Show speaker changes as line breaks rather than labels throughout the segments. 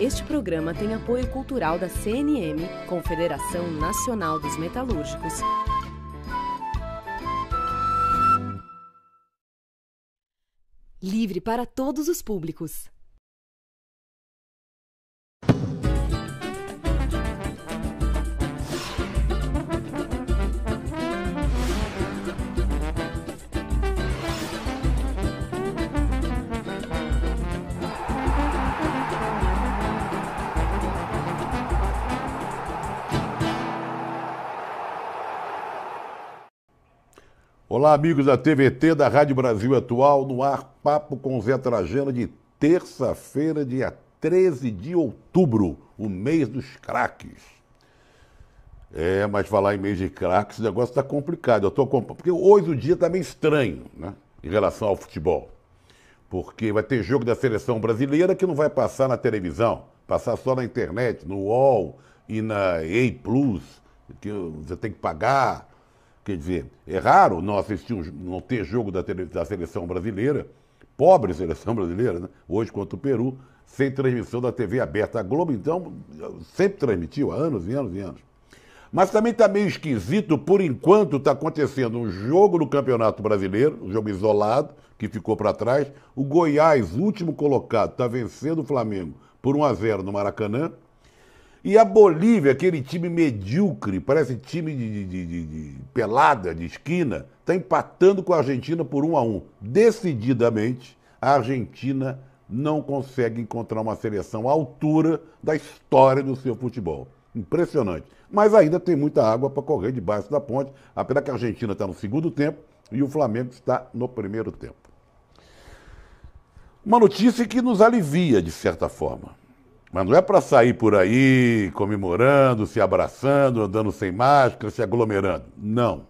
Este programa tem apoio cultural da CNM, Confederação Nacional dos Metalúrgicos. Livre para todos os públicos. Olá, amigos da TVT, da Rádio Brasil Atual, no ar Papo com Zé Trajano de terça-feira, dia 13 de outubro, o mês dos craques. É, mas falar em mês de craques, o negócio está complicado. Eu tô Porque hoje o dia está meio estranho, né? Em relação ao futebol. Porque vai ter jogo da seleção brasileira que não vai passar na televisão, passar só na internet, no UOL e na A Plus, que você tem que pagar Quer dizer, é raro não assistir, um, não ter jogo da, tele, da seleção brasileira, pobre seleção brasileira, né? hoje contra o Peru, sem transmissão da TV aberta. A Globo, então, sempre transmitiu há anos e anos e anos. Mas também está meio esquisito, por enquanto, está acontecendo um jogo no Campeonato Brasileiro, um jogo isolado, que ficou para trás. O Goiás, último colocado, está vencendo o Flamengo por 1 a 0 no Maracanã. E a Bolívia, aquele time medíocre, parece time de, de, de, de pelada, de esquina, está empatando com a Argentina por um a um. Decididamente, a Argentina não consegue encontrar uma seleção à altura da história do seu futebol. Impressionante. Mas ainda tem muita água para correr debaixo da ponte, apesar que a Argentina está no segundo tempo e o Flamengo está no primeiro tempo. Uma notícia que nos alivia, de certa forma. Mas não é para sair por aí comemorando, se abraçando, andando sem máscara, se aglomerando. Não.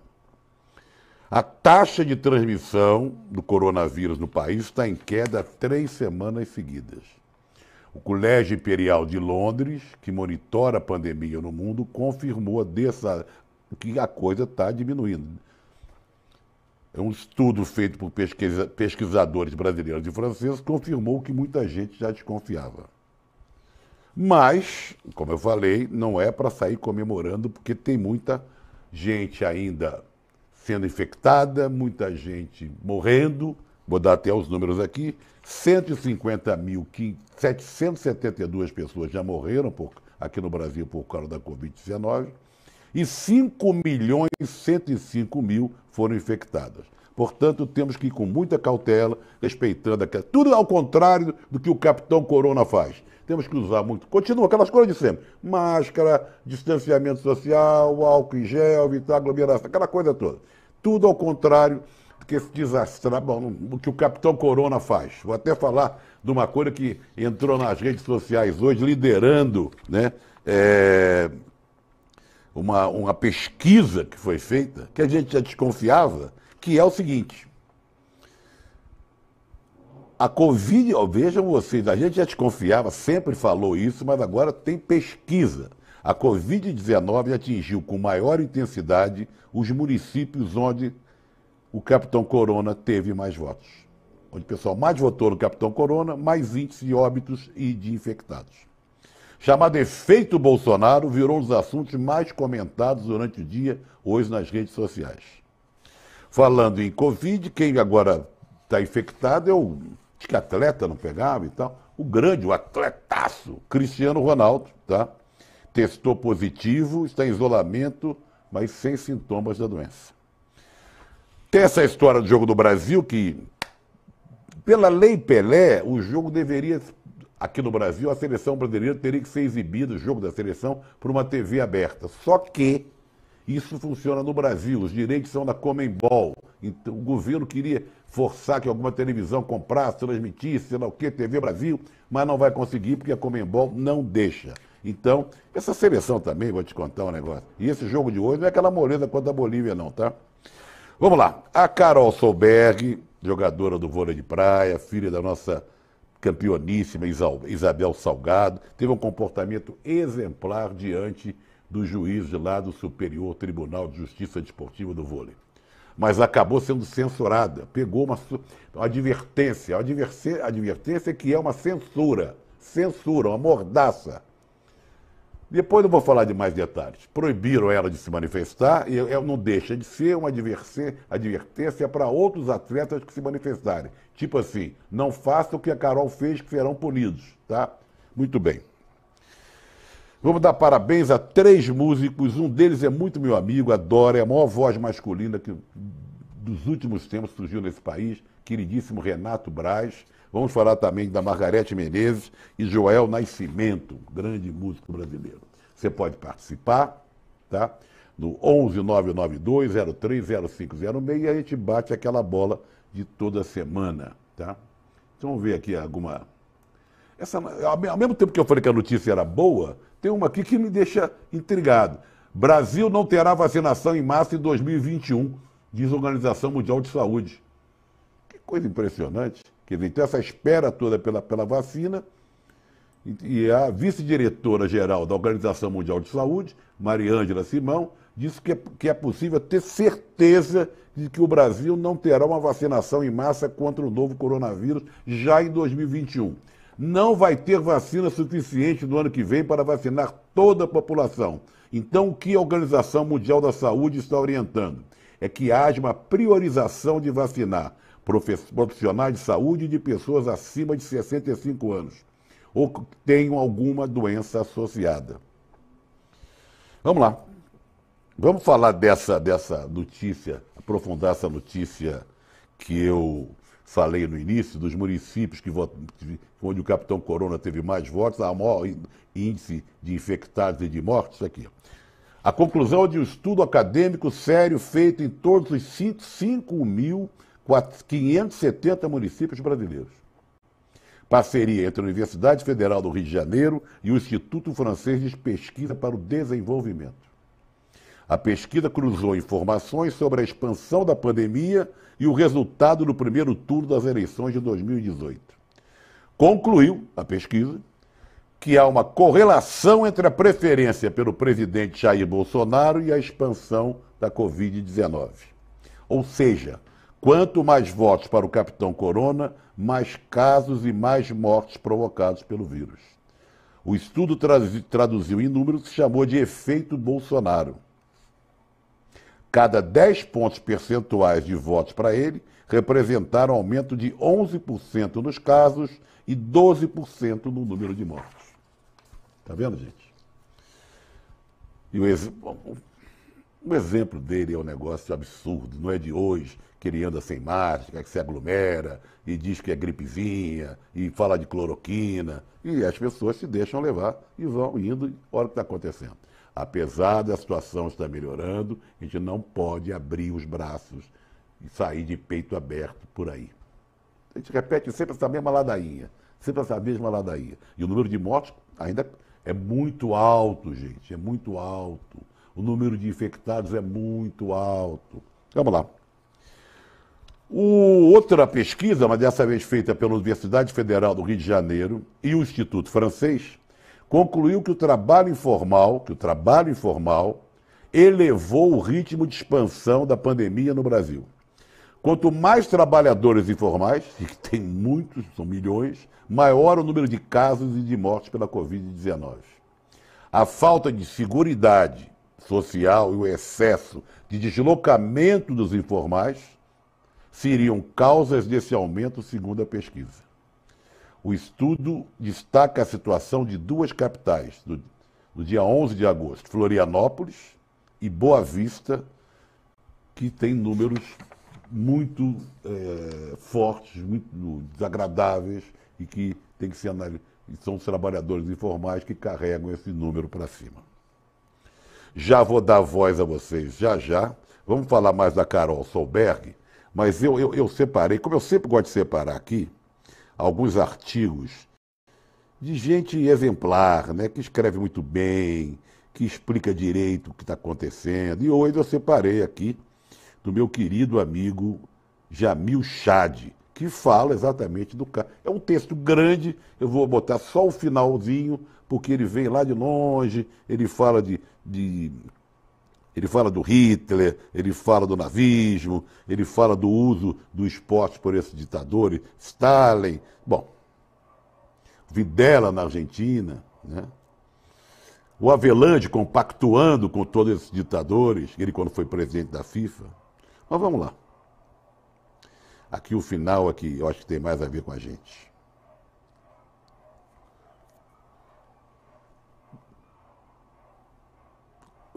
A taxa de transmissão do coronavírus no país está em queda três semanas seguidas. O Colégio Imperial de Londres, que monitora a pandemia no mundo, confirmou dessa, que a coisa está diminuindo. É um estudo feito por pesquisadores brasileiros e franceses confirmou que muita gente já desconfiava. Mas, como eu falei, não é para sair comemorando, porque tem muita gente ainda sendo infectada, muita gente morrendo. Vou dar até os números aqui: 150.772 pessoas já morreram por, aqui no Brasil por causa da Covid-19 e 5.105.000 milhões mil foram infectadas. Portanto, temos que ir com muita cautela, respeitando aquela, tudo ao contrário do que o capitão Corona faz temos que usar muito. Continua aquelas coisas de sempre: máscara, distanciamento social, álcool em gel, evitar aglomeração, aquela coisa toda. Tudo ao contrário do que esse desastre, tá bom, do que o Capitão Corona faz. Vou até falar de uma coisa que entrou nas redes sociais hoje, liderando né, é, uma, uma pesquisa que foi feita, que a gente já desconfiava, que é o seguinte. A Covid, ó, vejam vocês, a gente já desconfiava, sempre falou isso, mas agora tem pesquisa. A Covid-19 atingiu com maior intensidade os municípios onde o Capitão Corona teve mais votos. Onde o pessoal mais votou no Capitão Corona, mais índice de óbitos e de infectados. Chamado efeito Bolsonaro virou um dos assuntos mais comentados durante o dia hoje nas redes sociais. Falando em Covid, quem agora está infectado é o que atleta não pegava e tal. O grande, o atletaço, Cristiano Ronaldo, tá? Testou positivo, está em isolamento, mas sem sintomas da doença. Tem essa história do jogo do Brasil que, pela lei Pelé, o jogo deveria, aqui no Brasil, a seleção brasileira teria que ser exibido, o jogo da seleção, por uma TV aberta. Só que isso funciona no Brasil, os direitos são da Comembol. Então, o governo queria forçar que alguma televisão comprasse, transmitisse, sei lá o quê, TV Brasil, mas não vai conseguir porque a Comembol não deixa. Então, essa seleção também, vou te contar um negócio. E esse jogo de hoje não é aquela moleza contra a Bolívia, não, tá? Vamos lá. A Carol Solberg, jogadora do vôlei de praia, filha da nossa campeoníssima Isabel Salgado, teve um comportamento exemplar diante do juiz de lá do Superior Tribunal de Justiça Desportiva do Vôlei. Mas acabou sendo censurada, pegou uma, uma advertência, uma advertência, advertência é que é uma censura, censura, uma mordaça. Depois eu vou falar de mais detalhes. Proibiram ela de se manifestar, e ela não deixa de ser uma advertência para outros atletas que se manifestarem. Tipo assim, não façam o que a Carol fez, que serão punidos, tá? Muito bem. Vamos dar parabéns a três músicos. Um deles é muito meu amigo, adoro, é a maior voz masculina que dos últimos tempos surgiu nesse país, queridíssimo Renato Braz. Vamos falar também da Margarete Menezes e Joel Nascimento, grande músico brasileiro. Você pode participar, tá? No 11992-030506 e a gente bate aquela bola de toda semana, tá? Então, vamos ver aqui alguma... Essa, ao mesmo tempo que eu falei que a notícia era boa, tem uma aqui que me deixa intrigado. Brasil não terá vacinação em massa em 2021, diz a Organização Mundial de Saúde. Que coisa impressionante. Quer dizer, então essa espera toda pela, pela vacina. E, e a vice-diretora-geral da Organização Mundial de Saúde, Mariângela Simão, disse que é, que é possível ter certeza de que o Brasil não terá uma vacinação em massa contra o novo coronavírus já em 2021 não vai ter vacina suficiente no ano que vem para vacinar toda a população. Então, o que a Organização Mundial da Saúde está orientando? É que haja uma priorização de vacinar profissionais de saúde e de pessoas acima de 65 anos ou que tenham alguma doença associada. Vamos lá. Vamos falar dessa, dessa notícia, aprofundar essa notícia que eu falei no início, dos municípios que votam, onde o capitão Corona teve mais votos, há maior índice de infectados e de mortes aqui. A conclusão é de um estudo acadêmico sério feito em todos os 5.570 municípios brasileiros. Parceria entre a Universidade Federal do Rio de Janeiro e o Instituto Francês de Pesquisa para o Desenvolvimento. A pesquisa cruzou informações sobre a expansão da pandemia e o resultado do primeiro turno das eleições de 2018. Concluiu a pesquisa que há uma correlação entre a preferência pelo presidente Jair Bolsonaro e a expansão da Covid-19. Ou seja, quanto mais votos para o capitão Corona, mais casos e mais mortes provocados pelo vírus. O estudo traduziu em números que chamou de efeito Bolsonaro Cada 10 pontos percentuais de votos para ele representaram aumento de 11% nos casos e 12% no número de mortos. Está vendo, gente? E o, ex... o exemplo dele é um negócio absurdo, não é de hoje que ele anda sem máscara, que se aglomera e diz que é gripezinha e fala de cloroquina. E as pessoas se deixam levar e vão indo, olha o que está acontecendo. Apesar da situação estar melhorando, a gente não pode abrir os braços e sair de peito aberto por aí. A gente repete sempre essa mesma ladainha, sempre essa mesma ladainha. E o número de mortes ainda é muito alto, gente, é muito alto. O número de infectados é muito alto. Vamos lá. O, outra pesquisa, mas dessa vez feita pela Universidade Federal do Rio de Janeiro e o Instituto Francês, concluiu que o trabalho informal, que o trabalho informal elevou o ritmo de expansão da pandemia no Brasil. Quanto mais trabalhadores informais, e tem muitos, são milhões, maior o número de casos e de mortes pela Covid-19. A falta de seguridade social e o excesso de deslocamento dos informais seriam causas desse aumento, segundo a pesquisa. O estudo destaca a situação de duas capitais, do, do dia 11 de agosto, Florianópolis e Boa Vista, que tem números muito é, fortes, muito desagradáveis e que tem que ser analisados. São os trabalhadores informais que carregam esse número para cima. Já vou dar voz a vocês já já. Vamos falar mais da Carol Solberg, mas eu, eu, eu separei, como eu sempre gosto de separar aqui, alguns artigos de gente exemplar, né, que escreve muito bem, que explica direito o que está acontecendo. E hoje eu separei aqui do meu querido amigo Jamil Chad, que fala exatamente do caso. É um texto grande, eu vou botar só o finalzinho, porque ele vem lá de longe, ele fala de, de ele fala do Hitler, ele fala do navismo, ele fala do uso do esporte por esses ditadores, Stalin. Bom, Videla na Argentina, né? O Avelange compactuando com todos esses ditadores, ele quando foi presidente da FIFA. Mas vamos lá. Aqui o final aqui, é eu acho que tem mais a ver com a gente.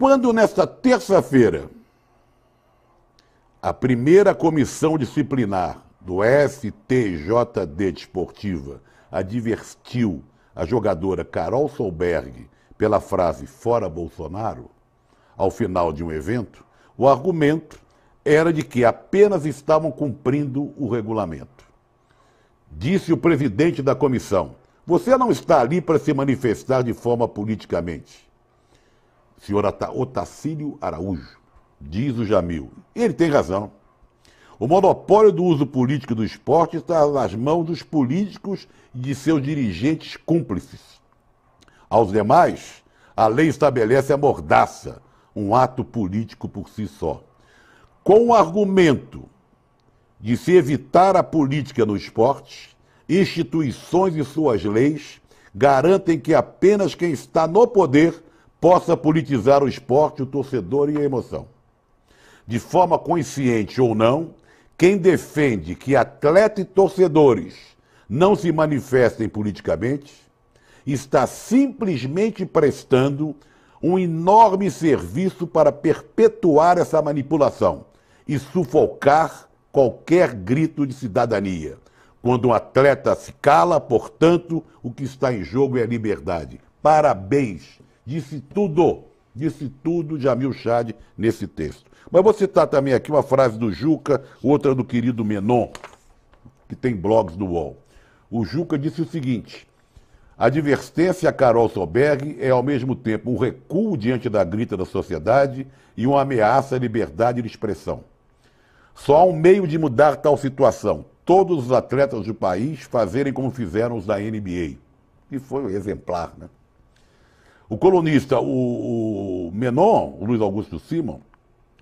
Quando, nesta terça-feira, a primeira comissão disciplinar do STJD Desportiva advertiu a jogadora Carol Solberg pela frase fora Bolsonaro, ao final de um evento, o argumento era de que apenas estavam cumprindo o regulamento. Disse o presidente da comissão: Você não está ali para se manifestar de forma politicamente senhor Otacílio Araújo, diz o Jamil. E ele tem razão. O monopólio do uso político do esporte está nas mãos dos políticos e de seus dirigentes cúmplices. Aos demais, a lei estabelece a mordaça, um ato político por si só. Com o argumento de se evitar a política no esporte, instituições e suas leis garantem que apenas quem está no poder possa politizar o esporte, o torcedor e a emoção. De forma consciente ou não, quem defende que atleta e torcedores não se manifestem politicamente está simplesmente prestando um enorme serviço para perpetuar essa manipulação e sufocar qualquer grito de cidadania. Quando um atleta se cala, portanto, o que está em jogo é a liberdade. Parabéns Disse tudo, disse tudo Jamil Chad nesse texto. Mas vou citar também aqui uma frase do Juca, outra do querido Menon, que tem blogs do UOL. O Juca disse o seguinte: a advertência a Carol Soberg é ao mesmo tempo um recuo diante da grita da sociedade e uma ameaça à liberdade de expressão. Só há um meio de mudar tal situação: todos os atletas do país fazerem como fizeram os da NBA. E foi exemplar, né? O colunista, o, o Menon, o Luiz Augusto Simon,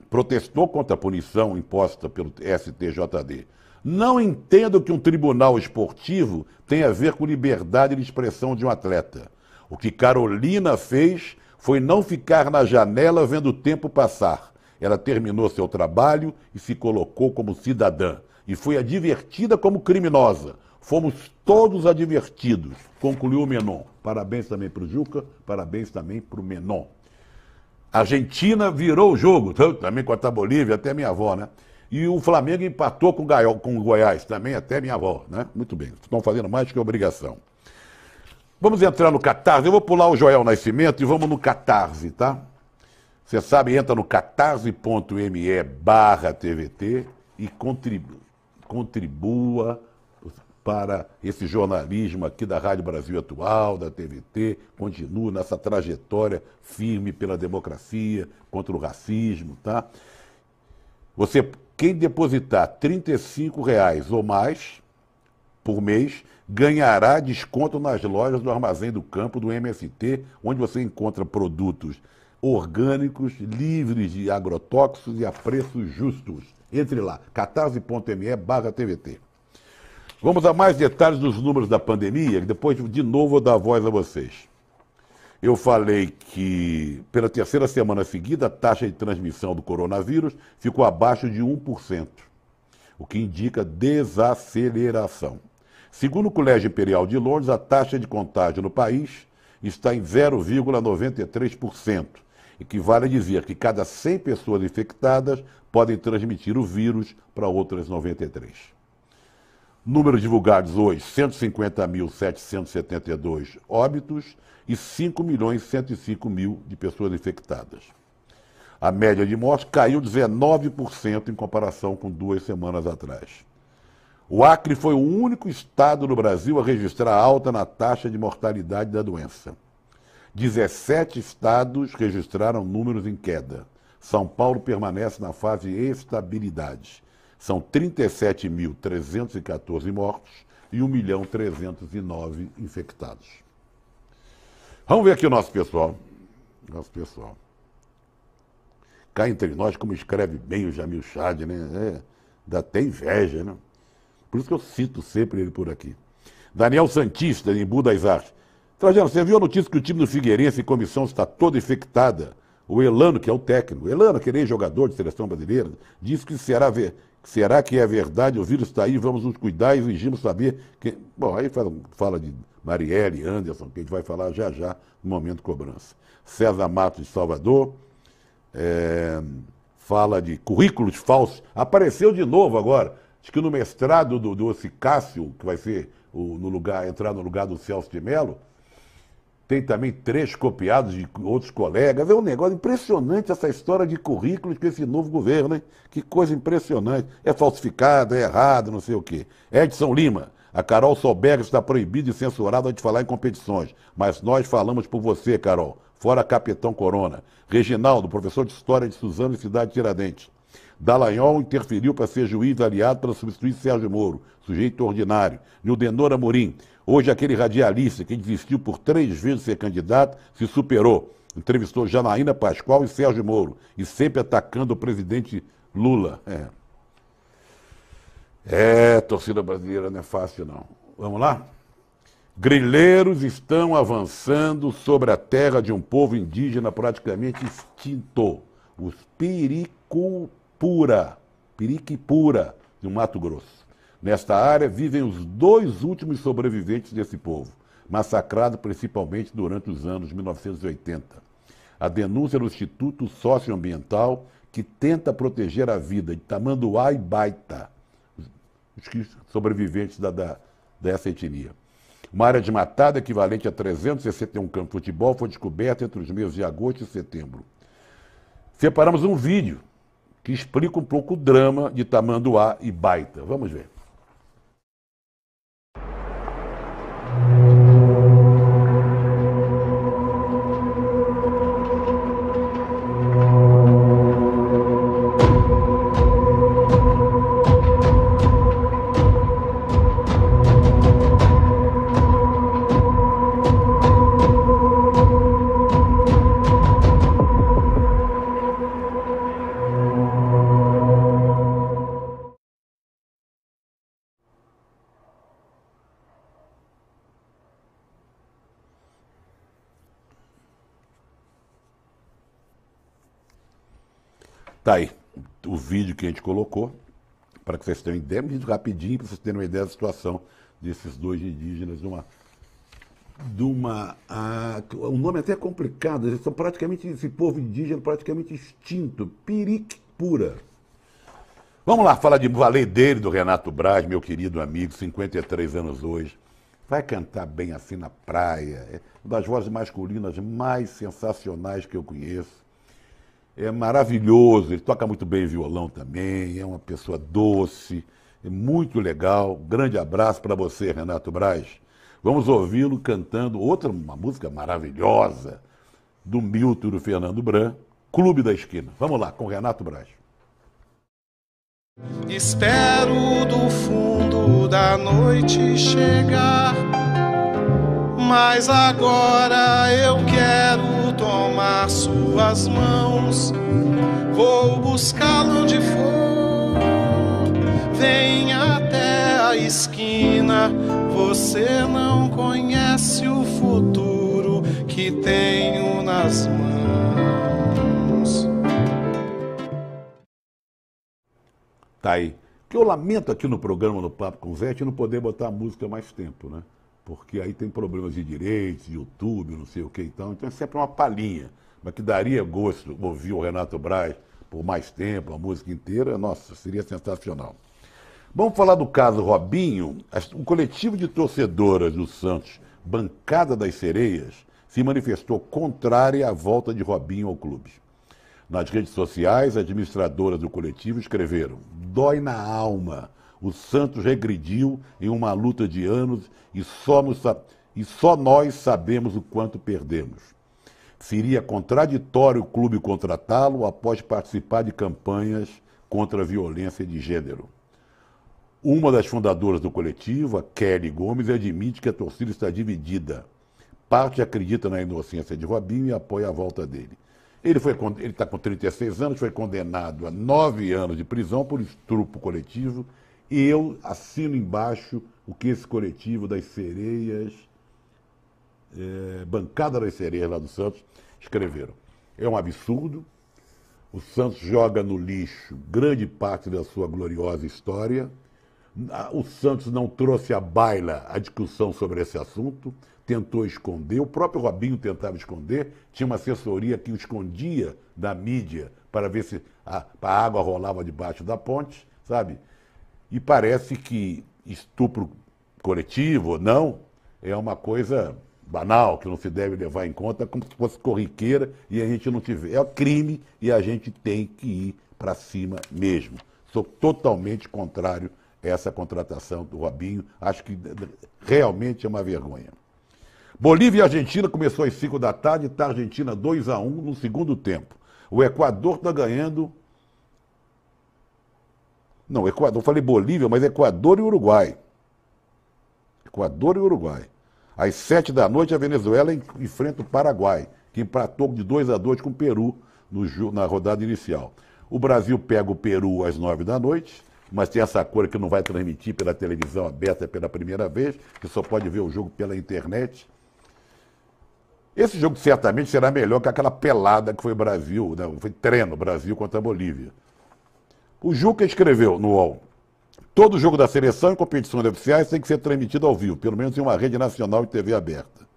protestou contra a punição imposta pelo STJD. Não entendo que um tribunal esportivo tenha a ver com liberdade de expressão de um atleta. O que Carolina fez foi não ficar na janela vendo o tempo passar. Ela terminou seu trabalho e se colocou como cidadã. E foi advertida como criminosa. Fomos todos advertidos, concluiu Menon. Parabéns também para o Juca, parabéns também para o Menon. Argentina virou o jogo, tá? também contra a Bolívia, até minha avó, né? E o Flamengo empatou com o, com o Goiás, também até minha avó, né? Muito bem, estão fazendo mais que obrigação. Vamos entrar no Catarse, eu vou pular o Joel Nascimento e vamos no Catarse, tá? Você sabe, entra no catarse.me barra TVT e contribua, contribua para esse jornalismo aqui da Rádio Brasil Atual, da TVT, continuo nessa trajetória firme pela democracia, contra o racismo, tá? Você, quem depositar R$ reais ou mais por mês, ganhará desconto nas lojas do Armazém do Campo, do MST, onde você encontra produtos orgânicos, livres de agrotóxicos e a preços justos. Entre lá, catarse.me barra TVT. Vamos a mais detalhes dos números da pandemia, depois de novo eu dar a voz a vocês. Eu falei que pela terceira semana seguida a taxa de transmissão do coronavírus ficou abaixo de 1%, o que indica desaceleração. Segundo o Colégio Imperial de Londres, a taxa de contágio no país está em 0,93%, equivale a dizer que cada 100 pessoas infectadas podem transmitir o vírus para outras 93. Número divulgados hoje, 150.772 óbitos e 5.105.000 de pessoas infectadas. A média de mortes caiu 19% em comparação com duas semanas atrás. O Acre foi o único estado no Brasil a registrar alta na taxa de mortalidade da doença. 17 estados registraram números em queda. São Paulo permanece na fase estabilidade. São 37.314 mortos e 1 milhão infectados. Vamos ver aqui o nosso pessoal. Nosso pessoal. Cá entre nós, como escreve bem o Jamil Chad, né? É, dá até inveja, né? Por isso que eu cito sempre ele por aqui. Daniel Santista, em Budas Artes. Trajano, você viu a notícia que o time do Figueirense e comissão está toda infectada? O Elano, que é o técnico, Elano, aquele jogador de seleção brasileira, disse que será, ver, será que é verdade, o vírus está aí, vamos nos cuidar e exigimos saber. Bom, aí fala, fala de Marielle, Anderson, que a gente vai falar já já no momento cobrança. César Matos de Salvador, é... fala de currículos falsos. Apareceu de novo agora. Diz que no mestrado do, do Cássio, que vai ser o, no lugar, entrar no lugar do Celso de Mello, tem também três copiados de outros colegas. É um negócio impressionante essa história de currículos com esse novo governo, hein? Né? Que coisa impressionante. É falsificado, é errado, não sei o quê. Edson Lima, a Carol Solberg está proibida e censurada de falar em competições. Mas nós falamos por você, Carol. Fora Capitão Corona. Reginaldo, professor de História de Suzano e Cidade de Tiradentes. Dallagnol interferiu para ser juiz aliado para substituir Sérgio Moro, sujeito ordinário. Nildenor Amorim, Hoje, aquele radialista que desistiu por três vezes de ser candidato se superou. Entrevistou Janaína Pascoal e Sérgio Moro, e sempre atacando o presidente Lula. É. é, torcida brasileira não é fácil, não. Vamos lá? Grileiros estão avançando sobre a terra de um povo indígena praticamente extinto. Os Piricupura, Piriquipura, do Mato Grosso. Nesta área vivem os dois últimos sobreviventes desse povo, massacrado principalmente durante os anos 1980. A denúncia do Instituto Socioambiental, que tenta proteger a vida de Tamanduá e Baita, os sobreviventes da, da, dessa etnia. Uma área desmatada equivalente a 361 campos de futebol foi descoberta entre os meses de agosto e setembro. Separamos um vídeo que explica um pouco o drama de Tamanduá e Baita. Vamos ver. a gente colocou, para que vocês tenham ideia, muito rapidinho, para vocês terem uma ideia da situação desses dois indígenas, de uma. De uma o nome é até complicado, eles são praticamente, esse povo indígena é praticamente extinto, pirique pura. Vamos lá falar de Valer dele, do Renato Braz, meu querido amigo, 53 anos hoje. Vai cantar bem assim na praia. É uma das vozes masculinas mais sensacionais que eu conheço é maravilhoso, ele toca muito bem violão também, é uma pessoa doce, é muito legal. Grande abraço para você, Renato Braz. Vamos ouvi-lo cantando outra uma música maravilhosa do Milton do Fernando Bran, Clube da Esquina. Vamos lá, com Renato Braz. Espero do fundo da noite chegar, mas agora eu quero tomar suas mãos, vou buscá-lo onde for. Vem até a esquina, você não conhece o futuro que tenho nas mãos. Tá aí. Que eu lamento aqui no programa do Papo Converte não poder botar a música mais tempo, né? porque aí tem problemas de direitos, YouTube, não sei o que e tal. Então é sempre uma palhinha. Mas que daria gosto ouvir o Renato Braz por mais tempo, a música inteira, nossa, seria sensacional. Vamos falar do caso Robinho. O coletivo de torcedoras do Santos, Bancada das Sereias, se manifestou contrária à volta de Robinho ao clube. Nas redes sociais, administradoras do coletivo escreveram: Dói na alma o Santos regrediu em uma luta de anos e só, nos, e só nós sabemos o quanto perdemos. Seria contraditório o clube contratá-lo após participar de campanhas contra a violência de gênero. Uma das fundadoras do coletivo, a Kelly Gomes, admite que a torcida está dividida. Parte acredita na inocência de Robinho e apoia a volta dele. Ele está com 36 anos, foi condenado a nove anos de prisão por estupro coletivo e eu assino embaixo o que esse coletivo das sereias, é, bancada das sereias lá do Santos, escreveram. É um absurdo. O Santos joga no lixo grande parte da sua gloriosa história. Ah, o Santos não trouxe à baila a discussão sobre esse assunto, tentou esconder, o próprio Robinho tentava esconder, tinha uma assessoria que o escondia da mídia para ver se a, a água rolava debaixo da ponte, sabe? E parece que estupro coletivo ou não é uma coisa banal, que não se deve levar em conta, como se fosse corriqueira e a gente não tiver. É um crime e a gente tem que ir para cima mesmo. Sou totalmente contrário a essa contratação do Robinho. Acho que realmente é uma vergonha. Bolívia e Argentina começou às 5 da tarde, está Argentina 2 a 1 no segundo tempo. O Equador está ganhando não, Equador, falei Bolívia, mas Equador e Uruguai. Equador e Uruguai. Às sete da noite, a Venezuela enfrenta o Paraguai, que empatou de 2 a 2 com o Peru no, na rodada inicial. O Brasil pega o Peru às nove da noite, mas tem essa cor que não vai transmitir pela televisão aberta pela primeira vez, que só pode ver o jogo pela internet. Esse jogo certamente será melhor que aquela pelada que foi Brasil, né, foi treino Brasil contra a Bolívia. O Juca escreveu no UOL. Todo jogo da seleção e competições oficiais tem que ser transmitido ao vivo, pelo menos em uma rede nacional de TV aberta.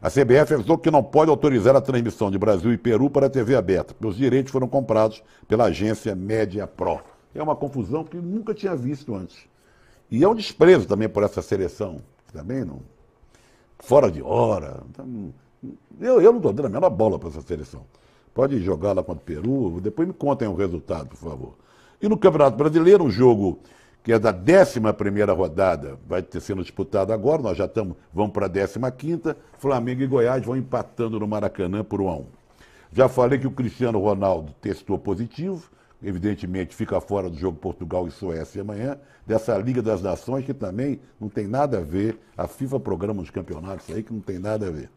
A CBF avisou que não pode autorizar a transmissão de Brasil e Peru para a TV aberta, porque os direitos foram comprados pela agência Média Pro. É uma confusão que nunca tinha visto antes. E é um desprezo também por essa seleção. Também não. Fora de hora. Então, eu, eu não estou dando a menor bola para essa seleção. Pode jogar lá contra o Peru, depois me contem o resultado, por favor. E no Campeonato Brasileiro, um jogo que é da 11 rodada, vai ter sendo disputado agora, nós já estamos, vamos para a 15, Flamengo e Goiás vão empatando no Maracanã por 1 a 1. Já falei que o Cristiano Ronaldo testou positivo, evidentemente fica fora do jogo Portugal e Suécia amanhã, dessa Liga das Nações que também não tem nada a ver, a FIFA programa os campeonatos aí que não tem nada a ver.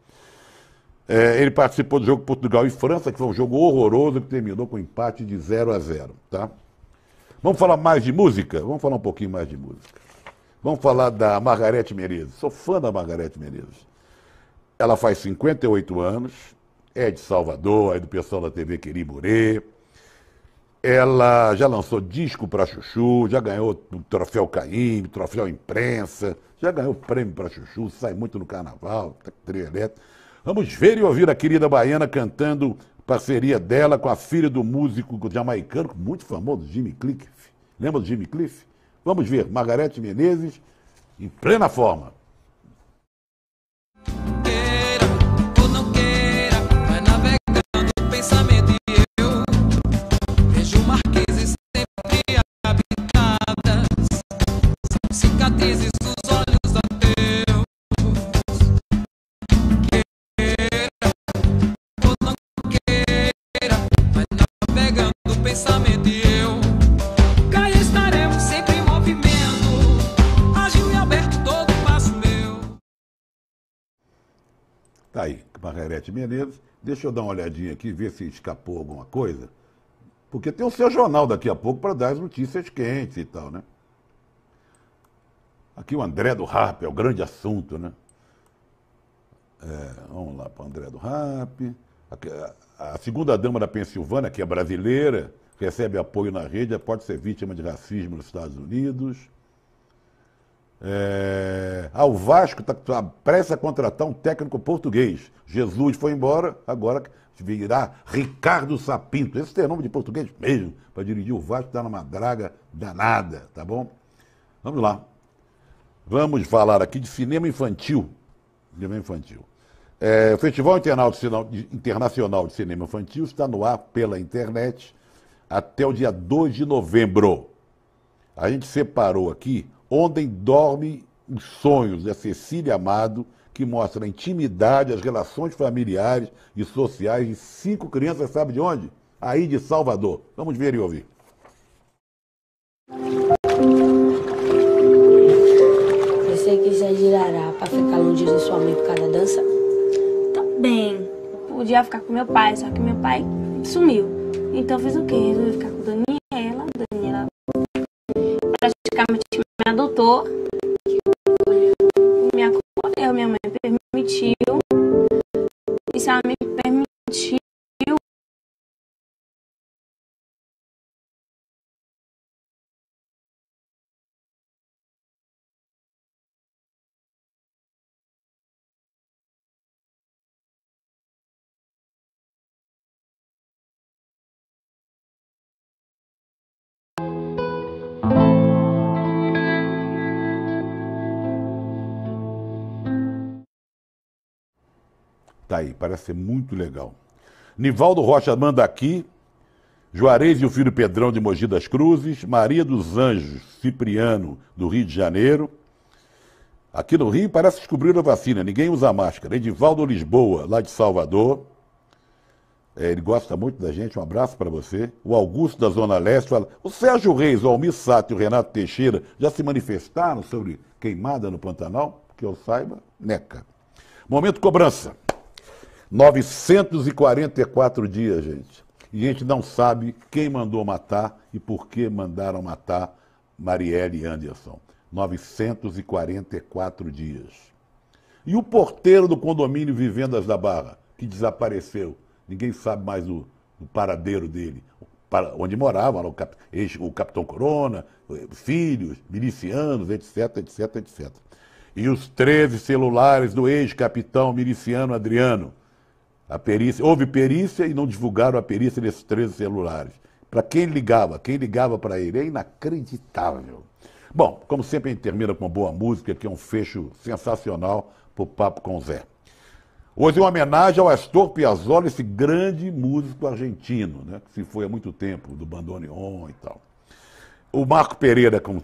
É, ele participou do jogo Portugal e França, que foi um jogo horroroso que terminou com empate de 0 a 0, tá? Vamos falar mais de música? Vamos falar um pouquinho mais de música. Vamos falar da Margarete Menezes. Sou fã da Margarete Menezes. Ela faz 58 anos, é de Salvador, é do pessoal da TV Querimurê. Ela já lançou disco para Chuchu, já ganhou o troféu Caim, troféu Imprensa, já ganhou prêmio para Chuchu, sai muito no carnaval, tá, trio elétrico. Vamos ver e ouvir a querida baiana cantando Parceria dela com a filha do músico jamaicano, muito famoso, Jimmy Cliff. Lembra do Jimmy Cliff? Vamos ver, Margarete Menezes em plena forma. Margarete Menezes. Deixa eu dar uma olhadinha aqui, ver se escapou alguma coisa. Porque tem o seu jornal daqui a pouco para dar as notícias quentes e tal, né? Aqui o André do Rap é o grande assunto, né? É, vamos lá para o André do Rap. A, a segunda dama da Pensilvânia, que é brasileira, recebe apoio na rede, é, pode ser vítima de racismo nos Estados Unidos. É... Ah, o Vasco está tá, prestes a contratar um técnico português. Jesus foi embora, agora virá Ricardo Sapinto. Esse tem nome de português mesmo, para dirigir o Vasco, está numa draga danada, tá bom? Vamos lá. Vamos falar aqui de cinema infantil. Cinema infantil. É, o Festival Internacional de Cinema Infantil está no ar pela internet até o dia 2 de novembro. A gente separou aqui Ontem dorme os sonhos da Cecília Amado, que mostra a intimidade, as relações familiares e sociais de cinco crianças, sabe de onde? Aí de Salvador. Vamos ver e ouvir. Você quis sair de ficar longe de sua mãe por causa da dança? Tá bem. Podia ficar com meu pai, só que meu pai sumiu. Então fiz o quê? Resolvi ficar com Daniela. Daniela ¡Oh! Tá aí, parece ser muito legal. Nivaldo Rocha manda aqui. Juarez e o filho Pedrão de Mogi das Cruzes. Maria dos Anjos Cipriano, do Rio de Janeiro. Aqui no Rio parece que descobriram a vacina, ninguém usa máscara. Edivaldo Lisboa, lá de Salvador. É, ele gosta muito da gente, um abraço para você. O Augusto da Zona Leste fala: o Sérgio Reis, o Almir Sato e o Renato Teixeira já se manifestaram sobre queimada no Pantanal? Que eu saiba, neca. Momento cobrança. 944 dias, gente. E a gente não sabe quem mandou matar e por que mandaram matar Marielle Anderson. 944 dias. E o porteiro do condomínio Vivendas da Barra, que desapareceu. Ninguém sabe mais o, o paradeiro dele. Para, onde moravam o, cap, o Capitão Corona, filhos, milicianos, etc, etc, etc. E os 13 celulares do ex-capitão miliciano Adriano a perícia, houve perícia e não divulgaram a perícia desses 13 celulares. Para quem ligava, quem ligava para ele, é inacreditável. Bom, como sempre a gente termina com uma boa música, que é um fecho sensacional para o Papo com o Zé. Hoje é uma homenagem ao Astor Piazzolla, esse grande músico argentino, né, que se foi há muito tempo, do bandoneon e tal. O Marco Pereira, como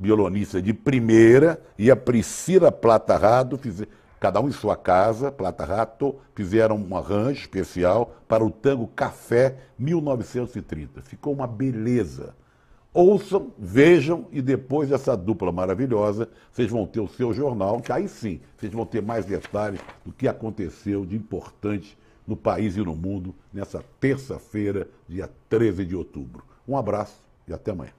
violonista de primeira, e a Priscila Platarrado fizeram Cada um em sua casa, Plata Rato, fizeram um arranjo especial para o tango Café 1930. Ficou uma beleza. Ouçam, vejam e depois dessa dupla maravilhosa, vocês vão ter o seu jornal, que aí sim, vocês vão ter mais detalhes do que aconteceu de importante no país e no mundo nessa terça-feira, dia 13 de outubro. Um abraço e até amanhã.